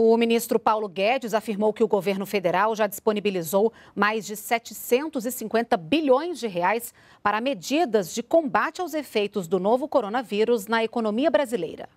O ministro Paulo Guedes afirmou que o governo federal já disponibilizou mais de 750 bilhões de reais para medidas de combate aos efeitos do novo coronavírus na economia brasileira.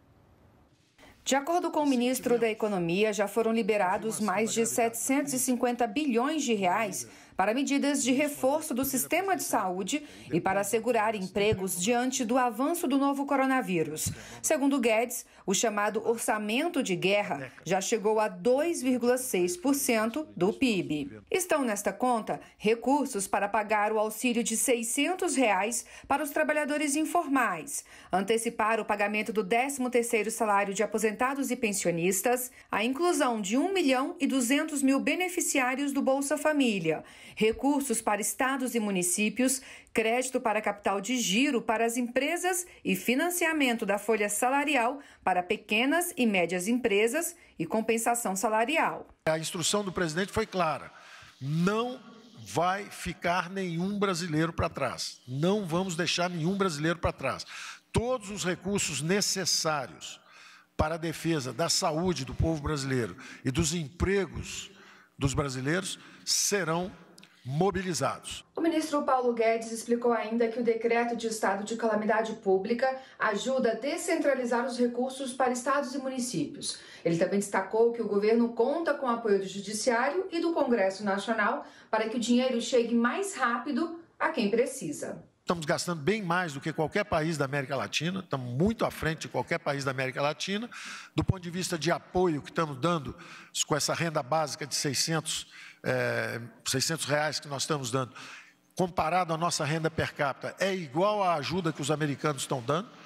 De acordo com o ministro da Economia, já foram liberados mais de 750 bilhões de reais para medidas de reforço do sistema de saúde e para assegurar empregos diante do avanço do novo coronavírus. Segundo Guedes, o chamado orçamento de guerra já chegou a 2,6% do PIB. Estão nesta conta recursos para pagar o auxílio de R$ 600 reais para os trabalhadores informais, antecipar o pagamento do 13º salário de aposentados e pensionistas, a inclusão de 1 milhão e 200 mil beneficiários do Bolsa Família recursos para estados e municípios, crédito para capital de giro para as empresas e financiamento da folha salarial para pequenas e médias empresas e compensação salarial. A instrução do presidente foi clara: não vai ficar nenhum brasileiro para trás. Não vamos deixar nenhum brasileiro para trás. Todos os recursos necessários para a defesa da saúde do povo brasileiro e dos empregos dos brasileiros serão mobilizados. O ministro Paulo Guedes explicou ainda que o decreto de estado de calamidade pública ajuda a descentralizar os recursos para estados e municípios. Ele também destacou que o governo conta com o apoio do Judiciário e do Congresso Nacional para que o dinheiro chegue mais rápido a quem precisa estamos gastando bem mais do que qualquer país da América Latina, estamos muito à frente de qualquer país da América Latina, do ponto de vista de apoio que estamos dando com essa renda básica de 600, é, 600 reais que nós estamos dando, comparado à nossa renda per capita, é igual à ajuda que os americanos estão dando.